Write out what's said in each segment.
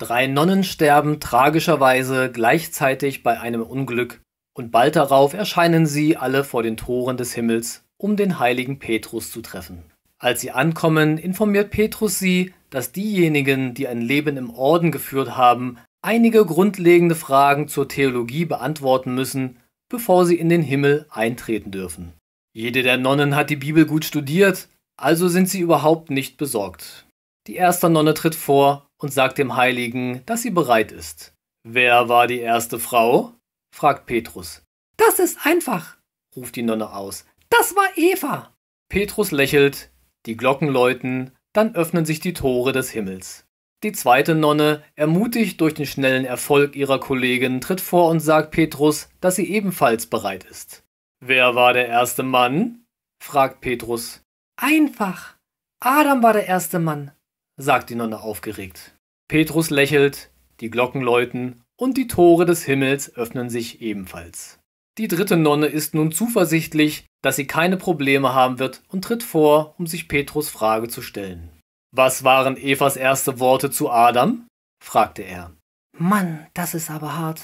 Drei Nonnen sterben tragischerweise gleichzeitig bei einem Unglück und bald darauf erscheinen sie alle vor den Toren des Himmels, um den heiligen Petrus zu treffen. Als sie ankommen, informiert Petrus sie, dass diejenigen, die ein Leben im Orden geführt haben, einige grundlegende Fragen zur Theologie beantworten müssen, bevor sie in den Himmel eintreten dürfen. Jede der Nonnen hat die Bibel gut studiert, also sind sie überhaupt nicht besorgt. Die erste Nonne tritt vor und sagt dem Heiligen, dass sie bereit ist. Wer war die erste Frau? fragt Petrus. Das ist einfach, ruft die Nonne aus. Das war Eva. Petrus lächelt, die Glocken läuten, dann öffnen sich die Tore des Himmels. Die zweite Nonne, ermutigt durch den schnellen Erfolg ihrer Kollegin, tritt vor und sagt Petrus, dass sie ebenfalls bereit ist. Wer war der erste Mann? fragt Petrus. Einfach. Adam war der erste Mann sagt die Nonne aufgeregt. Petrus lächelt, die Glocken läuten und die Tore des Himmels öffnen sich ebenfalls. Die dritte Nonne ist nun zuversichtlich, dass sie keine Probleme haben wird und tritt vor, um sich Petrus Frage zu stellen. Was waren Evas erste Worte zu Adam? fragte er. Mann, das ist aber hart,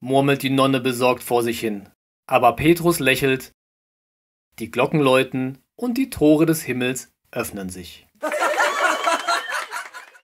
murmelt die Nonne besorgt vor sich hin. Aber Petrus lächelt, die Glocken läuten und die Tore des Himmels öffnen sich.